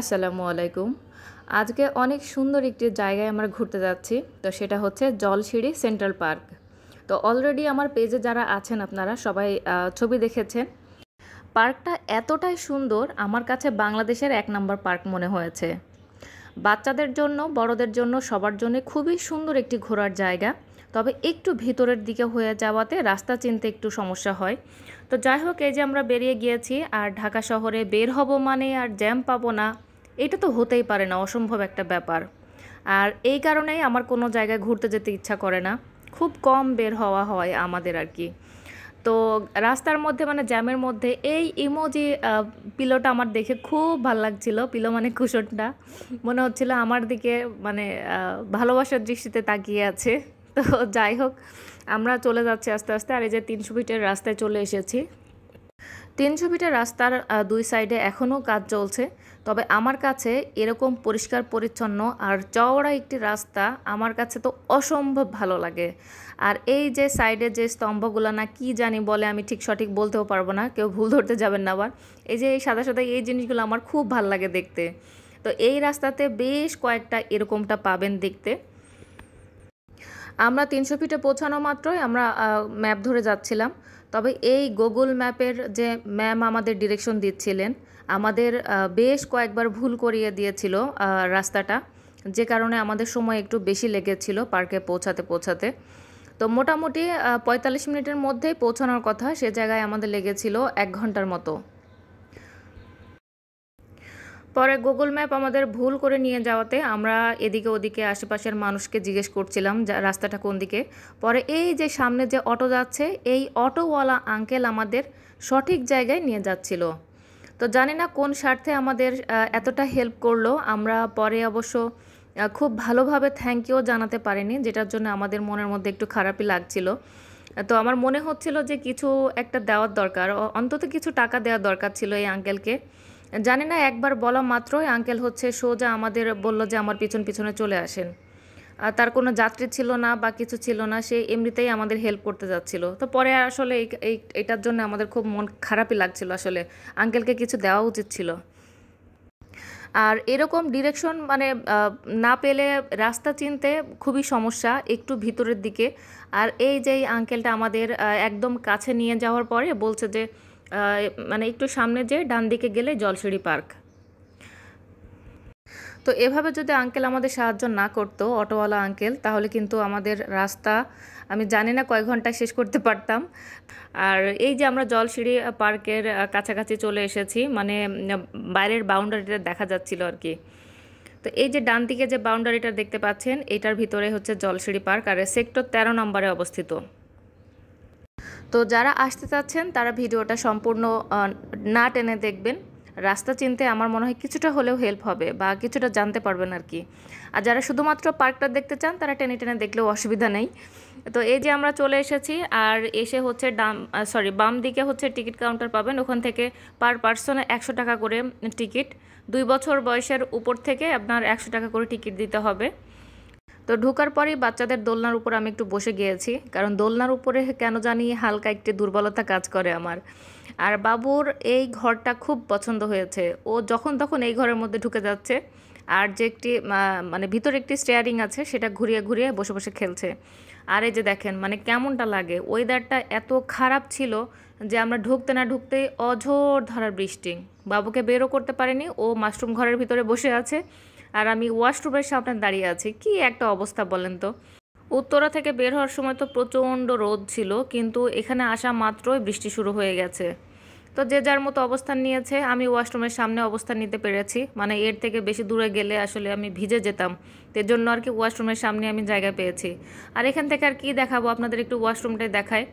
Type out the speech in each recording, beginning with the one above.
আসসালামু আলাইকুম আজকে অনেক সুন্দর একটি জায়গায় আমরা ঘুরতে যাচ্ছি তো সেটা হচ্ছে জলশিড়ি সেন্ট্রাল পার্ক তো অলরেডি আমার পেজে যারা আছেন আপনারা সবাই ছবি দেখেছেন পার্কটা এতটাই সুন্দর আমার কাছে বাংলাদেশের এক নম্বর পার্ক মনে হয়েছে বাচ্চাদের জন্য বড়দের জন্য সবার জন্য খুবই সুন্দর একটি ঘোরার জায়গা তবে একটু ভিতরের দিকে হয়ে যাওয়াতে রাস্তা চিনতে একটু সমস্যা হয় তো যাই হোক এই যে আমরা বেরিয়ে গিয়েছি আর ঢাকা শহরে বের হব মানে আর জ্যাম পাবো না এটা তো হতেই পারে না অসম্ভব একটা ব্যাপার আর এই কারণেই আমার কোনো জায়গায় ঘুরতে যেতে ইচ্ছা করে না খুব কম বের হওয়া হয় আমাদের আর কি তো রাস্তার মধ্যে মানে জ্যামের মধ্যে এই ইমোজি পিলোটা আমার দেখে খুব ভালো লাগছিল পিলো মানে কুশনটা মনে হচ্ছিল আমার দিকে মানে ভালোবাসার দৃষ্টিতে তাকিয়ে আছে তো যাই হোক আমরা চলে যাচ্ছি আস্তে আস্তে আর এই যে তিনশো ফিটের রাস্তায় চলে এসেছি তিনশো ফিটের রাস্তার দুই সাইডে এখনও কাজ চলছে তবে আমার কাছে এরকম পরিষ্কার পরিচ্ছন্ন আর চওড়া একটি রাস্তা আমার কাছে তো অসম্ভব ভালো লাগে আর এই যে সাইডে যে স্তম্ভগুলো না কি জানি বলে আমি ঠিক সঠিক বলতেও পারবো না কেউ ভুল ধরতে যাবেন না আবার এই যে এই সাদা সাদা এই জিনিসগুলো আমার খুব ভাল লাগে দেখতে তো এই রাস্তাতে বেশ কয়েকটা এরকমটা পাবেন দেখতে আমরা তিনশো ফিটে পৌঁছানো মাত্রই আমরা ম্যাপ ধরে যাচ্ছিলাম তবে এই গুগল ম্যাপের যে ম্যাম আমাদের ডিরেকশন দিচ্ছিলেন আমাদের বেশ কয়েকবার ভুল করিয়ে দিয়েছিল রাস্তাটা যে কারণে আমাদের সময় একটু বেশি লেগেছিল পার্কে পৌঁছাতে পৌঁছাতে তো মোটামুটি পঁয়তাল্লিশ মিনিটের মধ্যেই পৌঁছানোর কথা সে জায়গায় আমাদের লেগেছিল এক ঘন্টার মতো পরে গুগল ম্যাপ আমাদের ভুল করে নিয়ে যাওয়াতে আমরা এদিকে ওদিকে আশেপাশের মানুষকে জিজ্ঞেস করছিলাম রাস্তাটা কোন দিকে পরে এই যে সামনে যে অটো যাচ্ছে এই অটোওয়ালা আঙ্কেল আমাদের সঠিক জায়গায় নিয়ে যাচ্ছিল তো জানি না কোন স্বার্থে আমাদের এতটা হেল্প করলো আমরা পরে অবশ্য খুব ভালোভাবে থ্যাংক ইউ জানাতে পারিনি যেটার জন্য আমাদের মনের মধ্যে একটু খারাপই লাগছিল তো আমার মনে হচ্ছিল যে কিছু একটা দেওয়ার দরকার অন্তত কিছু টাকা দেওয়ার দরকার ছিল এই আঙ্কেলকে জানি না একবার বলা মাত্রই আঙ্কেল হচ্ছে সোজা আমাদের বলল যে আমার পিছন পিছনে চলে আসেন তার কোনো যাত্রী ছিল না বা কিছু ছিল না সে এমনিতেই আমাদের হেল্প করতে যাচ্ছিল তো পরে আসলে এই এটার জন্য আমাদের খুব মন খারাপই লাগছিল আসলে আঙ্কেলকে কিছু দেওয়া উচিত ছিল আর এরকম ডিরেকশন মানে না পেলে রাস্তা চিনতে খুবই সমস্যা একটু ভিতরের দিকে আর এই যে আঙ্কেলটা আমাদের একদম কাছে নিয়ে যাওয়ার পরে বলছে যে মানে একটু সামনে যে ডান দিকে গেলে জলসিঁড়ি পার্ক তো এভাবে যদি আঙ্কেল আমাদের সাহায্য না করতো অটোওয়ালা আঙ্কেল তাহলে কিন্তু আমাদের রাস্তা আমি জানি না কয় ঘন্টায় শেষ করতে পারতাম আর এই যে আমরা জলসিঁড়ি পার্কের কাছাকাছি চলে এসেছি মানে বাইরের বাউন্ডারিটা দেখা যাচ্ছিল আর কি তো এই যে ডান দিকে যে বাউন্ডারিটা দেখতে পাচ্ছেন এটার ভিতরে হচ্ছে জলসিঁড়ি পার্ক আর সেক্টর ১৩ নম্বরে অবস্থিত তো যারা আসতে চাচ্ছেন তারা ভিডিওটা সম্পূর্ণ না টেনে দেখবেন রাস্তা চিনতে আমার মনে হয় কিছুটা হলেও হেল্প হবে বা কিছুটা জানতে পারবেন আর কি আর যারা শুধুমাত্র পার্কটা দেখতে চান তারা টেনে টেনে দেখলেও অসুবিধা নেই তো এই যে আমরা চলে এসেছি আর এসে হচ্ছে ডাম সরি বাম দিকে হচ্ছে টিকিট কাউন্টার পাবেন ওখান থেকে পার পার্সনে একশো টাকা করে টিকিট দুই বছর বয়সের উপর থেকে আপনার একশো টাকা করে টিকিট দিতে হবে তো ঢোকার পরেই বাচ্চাদের দোলনার উপর আমি একটু বসে গিয়েছি কারণ দোলনার উপরে কেন জানি হালকা একটি দুর্বলতা কাজ করে আমার আর বাবুর এই ঘরটা খুব পছন্দ হয়েছে ও যখন তখন এই ঘরের মধ্যে ঢুকে যাচ্ছে আর যে একটি মানে ভিতরে একটি স্টেয়ারিং আছে সেটা ঘুরিয়ে ঘুরিয়ে বসে বসে খেলছে আর এই যে দেখেন মানে কেমনটা লাগে ওয়েদারটা এত খারাপ ছিল যে আমরা ঢুকতে না ঢুকতেই অঝোর ধরার বৃষ্টি বাবুকে বেরও করতে পারেনি ও মাশরুম ঘরের ভিতরে বসে আছে আর আমি ওয়াশরুমের সামনে দাঁড়িয়ে আছি কি একটা অবস্থা বলেন তো উত্তরা থেকে বের হওয়ার সময় তো প্রচণ্ড রোদ ছিল কিন্তু এখানে আসা মাত্রই বৃষ্টি শুরু হয়ে গেছে তো যে যার মতো অবস্থান নিয়েছে আমি ওয়াশরুমের সামনে অবস্থান নিতে পেরেছি মানে এর থেকে বেশি দূরে গেলে আসলে আমি ভিজে যেতাম এর জন্য আর কি ওয়াশরুমের সামনে আমি জায়গা পেয়েছি আর এখান থেকে আর কি দেখাবো আপনাদের একটু ওয়াশরুমটাই দেখায়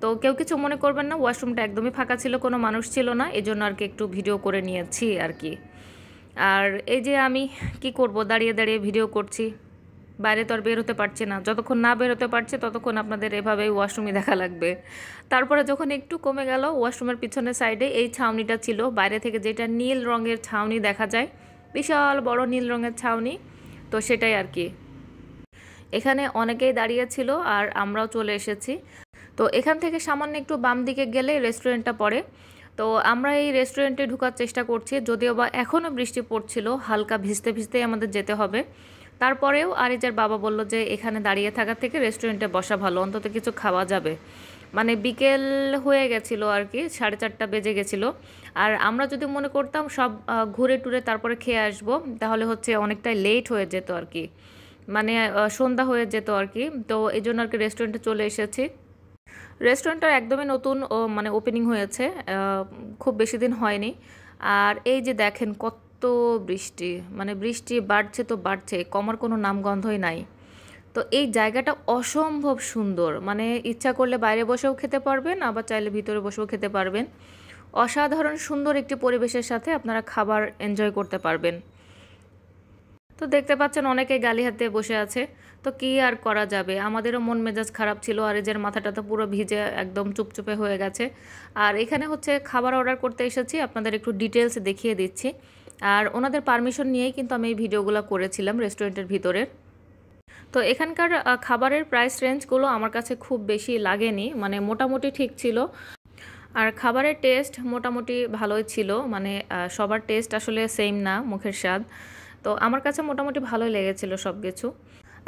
তো কেউ কিছু মনে করবেন না ওয়াশরুমটা একদমই ফাঁকা ছিল কোনো মানুষ ছিল না এই জন্য আর কি একটু ভিডিও করে নিয়েছি আর কি আর এই যে আমি কি করব দাঁড়িয়ে দাঁড়িয়ে ভিডিও করছি বাইরে তো আর বেরোতে পারছে না যতক্ষণ না বেরোতে পারছে ততক্ষণ আপনাদের এভাবেই ওয়াশরুমই দেখা লাগবে তারপরে যখন একটু কমে গেল ওয়াশরুমের পিছনের সাইডে এই ছাউনিটা ছিল বাইরে থেকে যেটা নীল রঙের ছাউনি দেখা যায় বিশাল বড় নীল রঙের ছাউনি তো সেটাই আর কি এখানে অনেকেই দাঁড়িয়েছিল আর আমরাও চলে এসেছি তো এখান থেকে সামান্য একটু বাম দিকে গেলে রেস্টুরেন্টটা পড়ে তো আমরা এই রেস্টুরেন্টে ঢুকার চেষ্টা করছি যদিও বা এখনও বৃষ্টি পড়ছিল হালকা ভিজতে ভিজতেই আমাদের যেতে হবে তারপরেও আরিজার বাবা বলল যে এখানে দাঁড়িয়ে থাকার থেকে রেস্টুরেন্টে বসা ভালো অন্তত কিছু খাওয়া যাবে মানে বিকেল হয়ে গেছিলো আর কি সাড়ে চারটা বেজে গেছিলো আর আমরা যদি মনে করতাম সব ঘুরে টুরে তারপরে খেয়ে আসবো তাহলে হচ্ছে অনেকটাই লেট হয়ে যেত আর কি মানে সন্ধ্যা হয়ে যেত আর কি তো এই জন্য আর কি রেস্টুরেন্টে চলে এসেছি রেস্টুরেন্টটা একদমই নতুন মানে ওপেনিং হয়েছে খুব বেশি দিন হয়নি আর এই যে দেখেন কত তো বৃষ্টি মানে বৃষ্টি বাড়ছে তো বাড়ছে কমার কোনো নামগন্ধই নাই তো এই জায়গাটা অসম্ভব সুন্দর মানে ইচ্ছা করলে বাইরে বসেও খেতে পারবেন আবার চাইলে ভিতরে বসেও খেতে পারবেন অসাধারণ সুন্দর একটি পরিবেশের সাথে আপনারা খাবার এনজয় করতে পারবেন তো দেখতে পাচ্ছেন অনেকে গালি হাতে বসে আছে তো কি আর করা যাবে আমাদেরও মন মেজাজ খারাপ ছিল আর এজের মাথাটা তো পুরো ভিজে একদম চুপচুপে হয়ে গেছে আর এখানে হচ্ছে খাবার অর্ডার করতে এসেছি আপনাদের একটু ডিটেলস দেখিয়ে দিচ্ছি আর ওনাদের পারমিশন নিয়েই কিন্তু আমি এই ভিডিওগুলো করেছিলাম রেস্টুরেন্টের ভিতরের তো এখানকার খাবারের প্রাইস রেঞ্জগুলো আমার কাছে খুব বেশি লাগেনি মানে মোটামুটি ঠিক ছিল আর খাবারের টেস্ট মোটামুটি ভালোই ছিল মানে সবার টেস্ট আসলে সেম না মুখের স্বাদ তো আমার কাছে মোটামুটি ভালোই লেগেছিল সব কিছু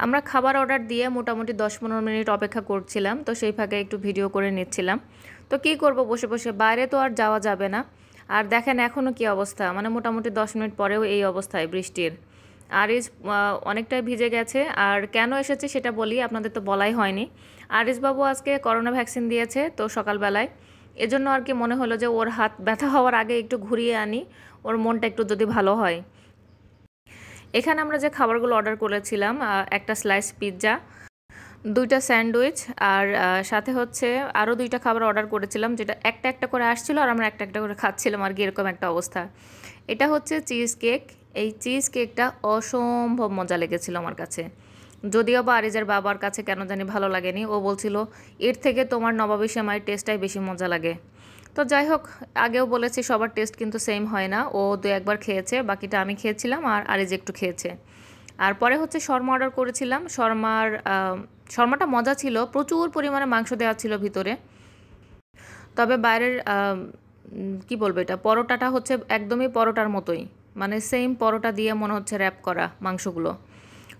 আমরা খাবার অর্ডার দিয়ে মোটামুটি দশ পনেরো মিনিট অপেক্ষা করছিলাম তো সেই ফাঁকে একটু ভিডিও করে নিচ্ছিলাম তো কি করব বসে বসে বাইরে তো আর যাওয়া যাবে না আর দেখেন এখনও কি অবস্থা মানে মোটামুটি দশ মিনিট পরেও এই অবস্থায় বৃষ্টির আরিজ অনেকটাই ভিজে গেছে আর কেন এসেছে সেটা বলি আপনাদের তো বলাই হয়নি বাবু আজকে করোনা ভ্যাকসিন দিয়েছে তো সকালবেলায় এজন্য আর কি মনে হলো যে ওর হাত ব্যথা হওয়ার আগে একটু ঘুরিয়ে আনি ওর মনটা একটু যদি ভালো হয় এখানে আমরা যে খাবারগুলো অর্ডার করেছিলাম একটা স্লাইস পিৎজা দুইটা স্যান্ডউইচ আর সাথে হচ্ছে আরও দুইটা খাবার অর্ডার করেছিলাম যেটা একটা একটা করে আসছিল আর আমরা একটা একটা করে খাচ্ছিলাম আর কি এরকম একটা অবস্থা এটা হচ্ছে চিজ কেক এই চিজ কেকটা অসম্ভব মজা লেগেছিল আমার কাছে যদিও বা আরিজার বাবার কাছে কেন জানি ভালো লাগেনি ও বলছিল এর থেকে তোমার নবাবী সেমাইয়ের টেস্টটাই বেশি মজা লাগে তো যাই হোক আগেও বলেছি সবার টেস্ট কিন্তু সেম হয় না ও দু একবার খেয়েছে বাকিটা আমি খেয়েছিলাম আর আরিজ একটু খেয়েছে আর পরে হচ্ছে শর্মা অর্ডার করেছিলাম শর্মার শর্মাটা মজা ছিল প্রচুর পরিমাণে মাংস দেওয়া ছিল ভিতরে তবে বাইরের কি বলবো এটা পরোটাটা হচ্ছে একদমই পরোটার মতোই মানে সেম পরোটা দিয়ে মনে হচ্ছে র্যাপ করা মাংসগুলো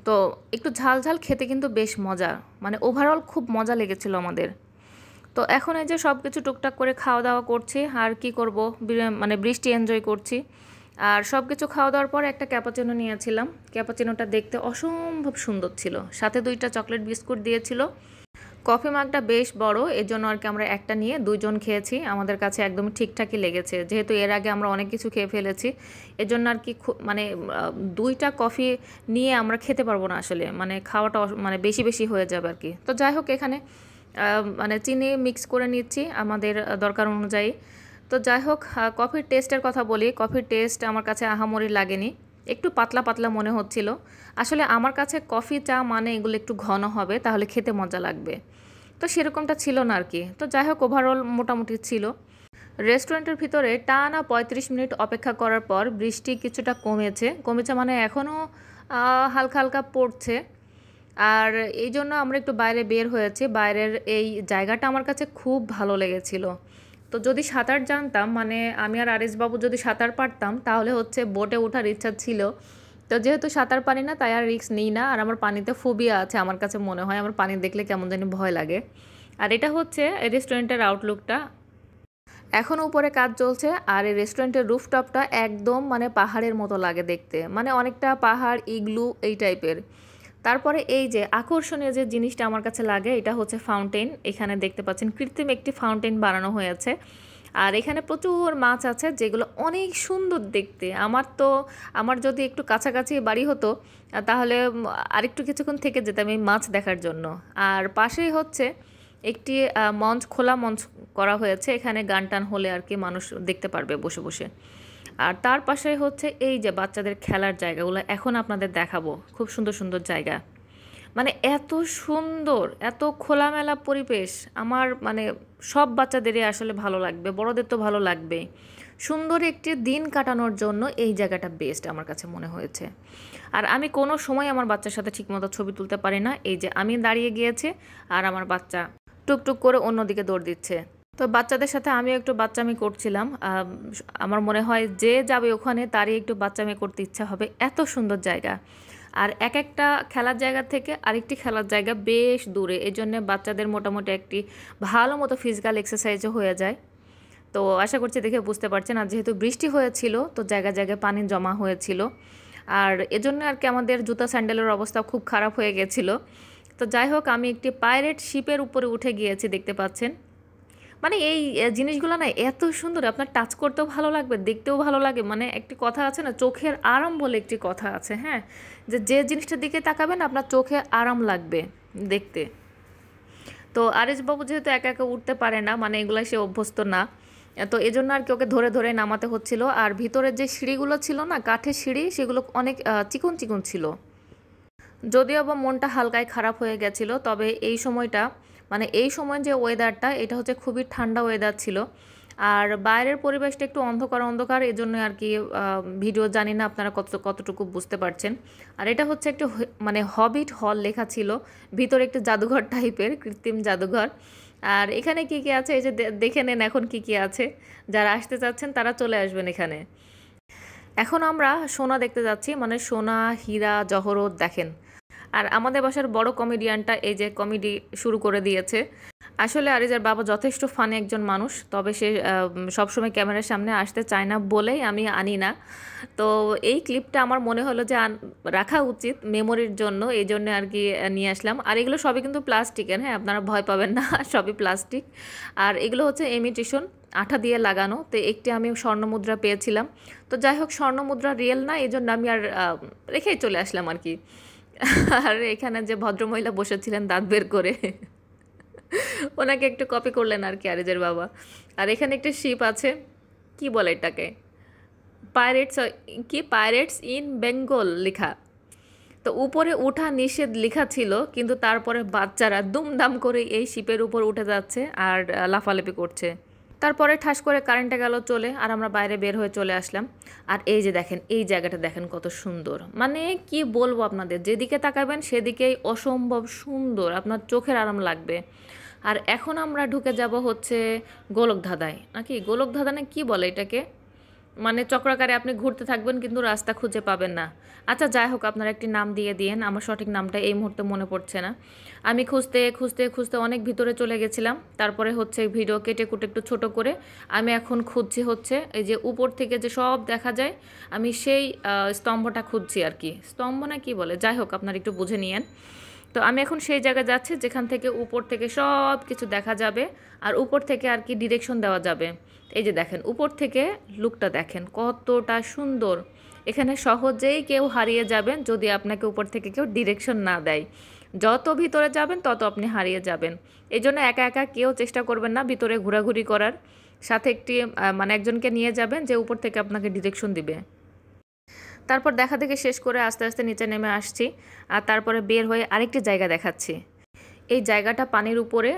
তো একটু ঝাল ঝাল খেতে কিন্তু বেশ মজা মানে ওভারঅল খুব মজা লেগেছিল আমাদের তো এখন এই যে সব কিছু টুকটাক করে খাওয়া দাওয়া করছি আর কি করব মানে বৃষ্টি এনজয় করছি আর সব কিছু খাওয়া দাওয়ার পর একটা ক্যাপাচিনো নিয়েছিলাম ক্যাপাচিনোটা দেখতে অসম্ভব সুন্দর ছিল সাথে দুইটা চকলেট বিস্কুট দিয়েছিল কফি মাগটা বেশ বড় এর জন্য আর কি আমরা একটা নিয়ে দুজন খেয়েছি আমাদের কাছে একদম ঠিকঠাকই লেগেছে যেহেতু এর আগে আমরা অনেক কিছু খেয়ে ফেলেছি এর জন্য আর কি মানে দুইটা কফি নিয়ে আমরা খেতে পারবো না আসলে মানে খাওয়াটা মানে বেশি বেশি হয়ে যাবে আর কি তো যাই হোক এখানে মানে চিনি মিক্স করে নিচ্ছি আমাদের দরকার অনুযায়ী তো যাই হোক কফির টেস্টের কথা বলি কফির টেস্ট আমার কাছে আহামরি লাগেনি একটু পাতলা পাতলা মনে হচ্ছিল আসলে আমার কাছে কফি চা মানে এগুলো একটু ঘন হবে তাহলে খেতে মজা লাগবে তো সেরকমটা ছিল না আর কি তো যাই হোক ওভারঅল মোটামুটি ছিল রেস্টুরেন্টের ভিতরে টানা পঁয়ত্রিশ মিনিট অপেক্ষা করার পর বৃষ্টি কিছুটা কমেছে কমেছে মানে এখনও হালকা হালকা পড়ছে আর এই জন্য আমরা একটু বাইরে বের হয়েছি বাইরের এই জায়গাটা আমার কাছে খুব ভালো লেগেছিলো তো যদি সাঁতার জানতাম মানে আমি আর আরেস বাবু যদি সাঁতার পারতাম তাহলে হচ্ছে বোটে ওঠার ইচ্ছা ছিল তো যেহেতু সাঁতার পারি না তাই আর রিক্স নিই না আর আমার পানিতে ফোবিয়া আছে আমার কাছে মনে হয় আমার পানি দেখলে কেমন জানি ভয় লাগে আর এটা হচ্ছে রেস্টুরেন্টের আউটলুকটা এখন উপরে কাজ চলছে আর এই রেস্টুরেন্টের রুফটপটা একদম মানে পাহাড়ের মতো লাগে দেখতে মানে অনেকটা পাহাড় ইগলু এই টাইপের তারপরে এই যে আকর্ষণীয় যে জিনিসটা আমার কাছে লাগে এটা হচ্ছে ফাউন্টেন এখানে দেখতে পাচ্ছেন কৃত্রিম একটি ফাউন্টেন বানানো হয়েছে আর এখানে প্রচুর মাছ আছে যেগুলো অনেক সুন্দর দেখতে আমার তো আমার যদি একটু কাছাকাছি বাড়ি হতো তাহলে আরেকটু কিছুক্ষণ থেকে যেতাম এই মাছ দেখার জন্য আর পাশেই হচ্ছে একটি মঞ্চ খোলা মঞ্চ করা হয়েছে এখানে গান টান হলে আর কি মানুষ দেখতে পারবে বসে বসে আর তার পাশে হচ্ছে এই যে বাচ্চাদের খেলার জায়গাগুলো এখন আপনাদের দেখাবো খুব সুন্দর সুন্দর জায়গা মানে এত সুন্দর এত খোলামেলা পরিবেশ আমার মানে সব বাচ্চাদেরই আসলে ভালো লাগবে বড়দের তো ভালো লাগবে সুন্দর একটি দিন কাটানোর জন্য এই জায়গাটা বেস্ট আমার কাছে মনে হয়েছে আর আমি কোনো সময় আমার বাচ্চার সাথে ঠিকমতো ছবি তুলতে পারি না এই যে আমি দাঁড়িয়ে গিয়েছি আর আমার বাচ্চা টুকটুক করে অন্যদিকে দৌড় দিচ্ছে তো বাচ্চাদের সাথে আমিও একটু বাচ্চামি করছিলাম আমার মনে হয় যে যাবে ওখানে তারই একটু বাচ্চামি করতে ইচ্ছা হবে এত সুন্দর জায়গা আর এক একটা খেলার জায়গা থেকে আরেকটি খেলার জায়গা বেশ দূরে এই জন্য বাচ্চাদের মোটামুটি একটি ভালো মতো ফিজিক্যাল এক্সারসাইজও হয়ে যায় তো আশা করছি দেখে বুঝতে পারছেন আর যেহেতু বৃষ্টি হয়েছিল তো জায়গা জায়গায় পানি জমা হয়েছিল আর এজন্য আর কি আমাদের জুতা স্যান্ডেলের অবস্থা খুব খারাপ হয়ে গেছিলো তো যাই হোক আমি একটি পাইরেট শিপের উপরে উঠে গিয়েছি দেখতে পাচ্ছেন মানে এই জিনিসগুলো না এত সুন্দর আপনার টাচ করতেও ভালো লাগবে দেখতেও ভালো লাগে মানে একটি কথা আছে না চোখের আরাম বলে একটি কথা আছে হ্যাঁ যে যে জিনিসটার দিকে তাকাবেন আপনার চোখে আরাম লাগবে দেখতে তো আরেশবাবু যেহেতু একা একা উঠতে পারে না মানে এগুলো সে অভ্যস্ত না তো এই জন্য আর কি ওকে ধরে ধরে নামাতে হচ্ছিল আর ভিতরের যে সিঁড়িগুলো ছিল না কাঠের সিঁড়ি সেগুলো অনেক চিকন চিকন ছিল যদিও বা মনটা হালকায় খারাপ হয়ে গেছিল তবে এই সময়টা মানে এই সময় যে ওয়েদারটা এটা হচ্ছে খুবই ঠান্ডা ওয়েদার ছিল আর বাইরের পরিবেশটা একটু অন্ধকার অন্ধকার এই জন্য আর কি ভিডিও জানি না আপনারা কত কতটুকু বুঝতে পারছেন আর এটা হচ্ছে একটু মানে হবিট হল লেখা ছিল ভিতরে একটু জাদুঘর টাইপের কৃত্রিম জাদুঘর আর এখানে কি কি আছে এই যে দেখে নেন এখন কি কি আছে যারা আসতে চাচ্ছেন তারা চলে আসবেন এখানে এখন আমরা সোনা দেখতে যাচ্ছি মানে সোনা হীরা জহরত দেখেন আর আমাদের বাসার বড় কমেডিয়ানটা এই যে কমেডি শুরু করে দিয়েছে আসলে আরিজার বাবা যথেষ্ট ফানে একজন মানুষ তবে সে সবসময় ক্যামেরার সামনে আসতে চায় না বলেই আমি আনি না তো এই ক্লিপটা আমার মনে হলো যে রাখা উচিত মেমোরির জন্য এই জন্য আর কি নিয়ে আসলাম আর এগুলো সবই কিন্তু প্লাস্টিকের হ্যাঁ আপনারা ভয় পাবেন না সবই প্লাস্টিক আর এগুলো হচ্ছে এমিটেশন আঠা দিয়ে লাগানো তো একটি আমি স্বর্ণমুদ্রা পেয়েছিলাম তো যাই হোক স্বর্ণমুদ্রা রিয়েল না এই জন্য আমি আর রেখেই চলে আসলাম আর কি আর এখানে যে ভদ্রমহিলা বসেছিলেন দাঁত বের করে ওনাকে একটু কপি করলেন আর কি আরেজের বাবা আর এখানে একটা শিপ আছে কি বলে এটাকে পাইরেটস কি পাইরেটস ইন বেঙ্গল লেখা তো উপরে ওঠা নিষেধ লেখা ছিল কিন্তু তারপরে বাচ্চারা দুমদাম করে এই শিপের উপর উঠে যাচ্ছে আর লাফালাফি করছে তারপরে ঠাস করে কারেন্টে গেল চলে আর আমরা বাইরে বের হয়ে চলে আসলাম আর এই যে দেখেন এই জায়গাটা দেখেন কত সুন্দর মানে কি বলবো আপনাদের যেদিকে তাকাবেন সেদিকেই অসম্ভব সুন্দর আপনার চোখের আরাম লাগবে আর এখন আমরা ঢুকে যাব হচ্ছে গোলকধাদায় নাকি গোলকধাঁধা না কি বলে এটাকে মানে চক্রাকারে আপনি ঘুরতে থাকবেন কিন্তু রাস্তা খুঁজে পাবেন না আচ্ছা যাই হোক আপনারা একটি নাম দিয়ে দিয়েন আমার সঠিক নামটা এই মুহূর্তে মনে পড়ছে না আমি খুঁজতে খুঁজতে খুঁজতে অনেক ভিতরে চলে গেছিলাম তারপরে হচ্ছে ভিডিও কেটে কুটে একটু ছোট করে আমি এখন খুঁজছি হচ্ছে এই যে উপর থেকে যে সব দেখা যায় আমি সেই স্তম্ভটা খুঁজছি আর কি স্তম্ভ না কি বলে যাই হোক আপনারা একটু বুঝে নিয়েন তো আমি এখন সেই জায়গায় যাচ্ছি যেখান থেকে উপর থেকে সব কিছু দেখা যাবে আর উপর থেকে আর কি ডিরেকশন দেওয়া যাবে এই যে দেখেন উপর থেকে লুকটা দেখেন কতটা সুন্দর এখানে সহজেই কেউ হারিয়ে যাবেন যদি আপনাকে উপর থেকে কেউ ডিরেকশন না দেয় যত ভিতরে যাবেন তত আপনি হারিয়ে যাবেন এই জন্য একা একা কেউ চেষ্টা করবেন না ভিতরে ঘোরাঘুরি করার সাথে একটি মানে একজনকে নিয়ে যাবেন যে উপর থেকে আপনাকে ডিরেকশন দিবে তারপর দেখা দেখে শেষ করে আস্তে আস্তে নিচে নেমে আসছি আর তারপরে বের হয়ে আরেকটি জায়গা দেখাচ্ছি এই জায়গাটা পানির উপরে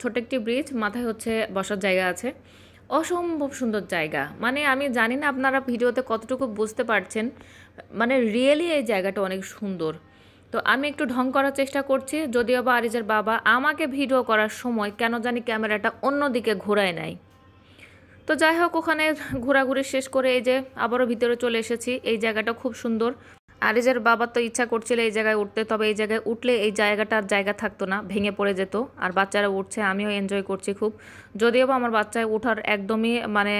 ছোট একটি ব্রিজ মাথায় হচ্ছে বসার জায়গা আছে অসম্ভব সুন্দর জায়গা মানে আমি জানি না আপনারা ভিডিওতে কতটুকু বুঝতে পারছেন মানে রিয়েলি এই জায়গাটা অনেক সুন্দর তো আমি একটু ঢং করার চেষ্টা করছি যদিও বা আরিজের বাবা আমাকে ভিডিও করার সময় কেন জানি ক্যামেরাটা অন্যদিকে ঘোরায় নেয় তো যাই হোক ওখানে ঘোরাঘুরি শেষ করে এই যে আবারও ভিতরে চলে এসেছি এই জায়গাটা খুব সুন্দর আর এজের বাবার তো ইচ্ছা করছিল এই জায়গায় উঠতে তবে এই জায়গায় উঠলে এই জায়গাটার জায়গা থাকতো না ভেঙে পড়ে যেত আর বাচ্চারা উঠছে আমিও এনজয় করছি খুব যদিও বা আমার বাচ্চায় ওঠার একদমই মানে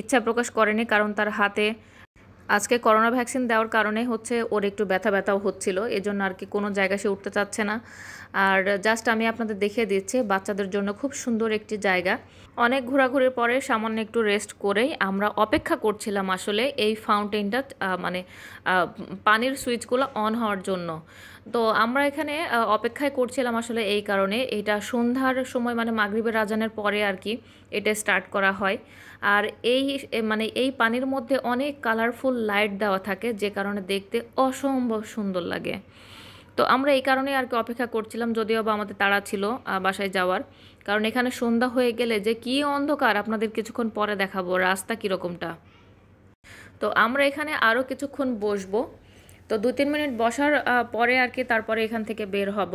ইচ্ছা প্রকাশ করেনি কারণ তার হাতে আজকে করোনা ভ্যাকসিন দেওয়ার কারণে হচ্ছে ওর একটু ব্যথা ব্যথাও হচ্ছিল এজন্য আর কি কোনো জায়গা সে উঠতে চাচ্ছে না আর জাস্ট আমি আপনাদের দেখিয়ে দিচ্ছি বাচ্চাদের জন্য খুব সুন্দর একটি জায়গা অনেক ঘোরাঘুরির পরে সামান্য একটু রেস্ট করেই আমরা অপেক্ষা করছিলাম আসলে এই ফাউন্টেনটা মানে পানির সুইচগুলো অন হওয়ার জন্য তো আমরা এখানে অপেক্ষায় করছিলাম আসলে এই কারণে এটা সন্ধ্যার সময় মানে মাগরীবের রাজানের পরে আর কি এটা স্টার্ট করা হয় আর এই মানে এই পানির মধ্যে অনেক কালারফুল লাইট দেওয়া থাকে যে কারণে দেখতে অসম্ভব সুন্দর লাগে তো আমরা এই কারণে আর কি অপেক্ষা করছিলাম যদিও বা আমাদের তাড়া ছিল বাসায় যাওয়ার কারণ এখানে সন্ধ্যা হয়ে গেলে যে কি অন্ধকার আপনাদের কিছুক্ষণ পরে দেখাবো রাস্তা কীরকমটা তো আমরা এখানে আরও কিছুক্ষণ বসবো তো দু তিন মিনিট বসার পরে আর কি তারপরে এখান থেকে বের হব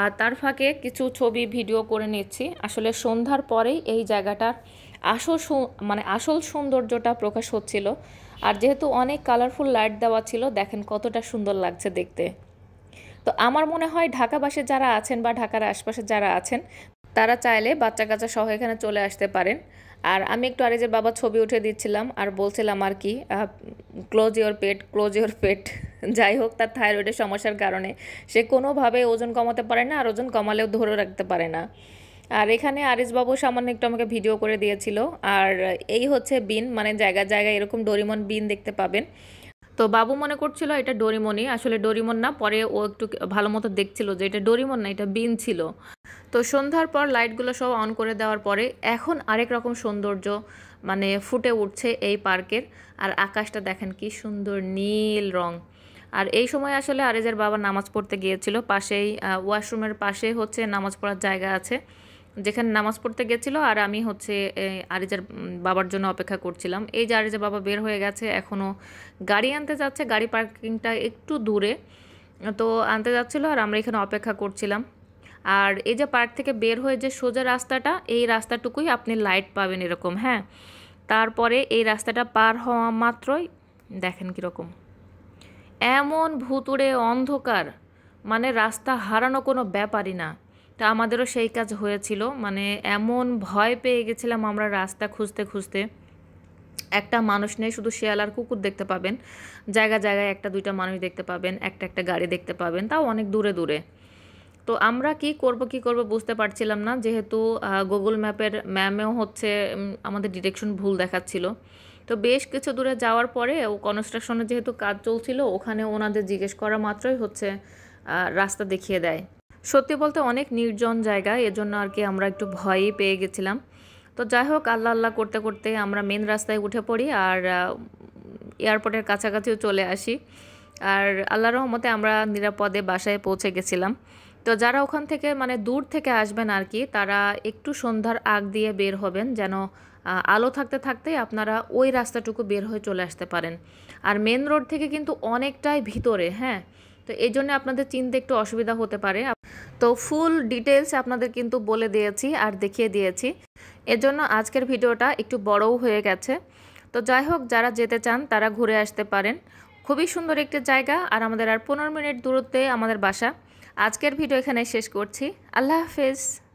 আর তার ফাঁকে কিছু ছবি ভিডিও করে নিচ্ছি আসলে সন্ধ্যার পরেই এই জায়গাটার আসল মানে আসল সৌন্দর্যটা প্রকাশ হচ্ছিল আর যেহেতু অনেক কালারফুল লাইট দেওয়া ছিল দেখেন কতটা সুন্দর লাগছে দেখতে তো আমার মনে হয় ঢাকাবাসী যারা আছেন বা ঢাকার আশপাশে যারা আছেন তারা চাইলে বাচ্চা কাচ্চা সহ এখানে চলে আসতে পারেন আর আমি একটু আরেজের বাবা ছবি উঠে দিচ্ছিলাম আর বলছিলাম আর কি close your pet close your pet যাই হোক তার থাইরয়েডের সমস্যার কারণে সে কোনোভাবে ওজন কমাতে পারে না আর ওজন কমালেও ধরে রাখতে পারে না আর এখানে বাবু সামান্য একটু আমাকে ভিডিও করে দিয়েছিল আর এই হচ্ছে বিন মানে জায়গা জায়গায় এরকম ডোরিমন বিন দেখতে পাবেন তো বাবু মনে করছিল এটা ডোরিমনই আসলে ডোরিমন না পরে ও একটু ভালো মতো দেখছিল যে এটা ডোরিমন না এটা বিন ছিল তো সন্ধ্যার পর লাইটগুলো সব অন করে দেওয়ার পরে এখন আরেক রকম সৌন্দর্য মানে ফুটে উঠছে এই পার্কের আর আকাশটা দেখেন কি সুন্দর নীল রং আর এই সময় আসলে আরেজের বাবা নামাজ পড়তে গিয়েছিল পাশেই ওয়াশরুমের পাশে হচ্ছে নামাজ পড়ার জায়গা আছে যেখানে নামাজ পড়তে গেছিলো আর আমি হচ্ছে আরিজার বাবার জন্য অপেক্ষা করছিলাম এই যে আরিজার বাবা বের হয়ে গেছে এখনও গাড়ি আনতে যাচ্ছে গাড়ি পার্কিংটা একটু দূরে তো আনতে যাচ্ছিলো আর আমরা এখানে অপেক্ষা করছিলাম আর এই যে পার্ক থেকে বের হয়ে যে সোজা রাস্তাটা এই রাস্তাটুকুই আপনি লাইট পাবেন এরকম হ্যাঁ তারপরে এই রাস্তাটা পার হওয়া মাত্রই দেখেন কীরকম এমন ভুতুড়ে অন্ধকার মানে রাস্তা হারানো কোনো ব্যাপারই না তা আমাদেরও সেই কাজ হয়েছিল মানে এমন ভয় পেয়ে গেছিলাম আমরা রাস্তা খুঁজতে খুঁজতে একটা মানুষ নেই শুধু শেয়াল আর কুকুর দেখতে পাবেন জায়গা জায়গায় একটা দুইটা মানুষ দেখতে পাবেন একটা একটা গাড়ি দেখতে পাবেন তাও অনেক দূরে দূরে তো আমরা কি করব কি করব বুঝতে পারছিলাম না যেহেতু গুগল ম্যাপের ম্যামেও হচ্ছে আমাদের ডিরেকশন ভুল দেখাচ্ছিল তো বেশ কিছু দূরে যাওয়ার পরে ও কনস্ট্রাকশনের যেহেতু কাজ চলছিল ওখানে ওনাদের জিজ্ঞেস করা মাত্রই হচ্ছে রাস্তা দেখিয়ে দেয় সত্যি বলতে অনেক নির্জন জায়গা এজন্য আর কি আমরা একটু ভয়ই পেয়ে গেছিলাম তো যাই হোক আল্লাহ আল্লাহ করতে করতে আমরা মেন রাস্তায় উঠে পড়ি আর এয়ারপোর্টের কাছাকাছিও চলে আসি আর আল্লাহ রহমতে আমরা নিরাপদে বাসায় পৌঁছে গেছিলাম তো যারা ওখান থেকে মানে দূর থেকে আসবেন আর কি তারা একটু সন্ধ্যার আগ দিয়ে বের হবেন যেন আলো থাকতে থাকতে আপনারা ওই রাস্তাটুকু বের হয়ে চলে আসতে পারেন আর মেন রোড থেকে কিন্তু অনেকটাই ভিতরে হ্যাঁ তো এই জন্য আপনাদের চিনতে একটু অসুবিধা হতে পারে তো ফুল ডিটেলস আপনাদের কিন্তু বলে দিয়েছি আর দেখিয়ে দিয়েছি এজন্য আজকের ভিডিওটা একটু বড়ও হয়ে গেছে তো যাই হোক যারা যেতে চান তারা ঘুরে আসতে পারেন খুবই সুন্দর একটি জায়গা আর আমাদের আর পনেরো মিনিট দূরত্বে আমাদের বাসা আজকের ভিডিও এখানে শেষ করছি আল্লাহ হাফেজ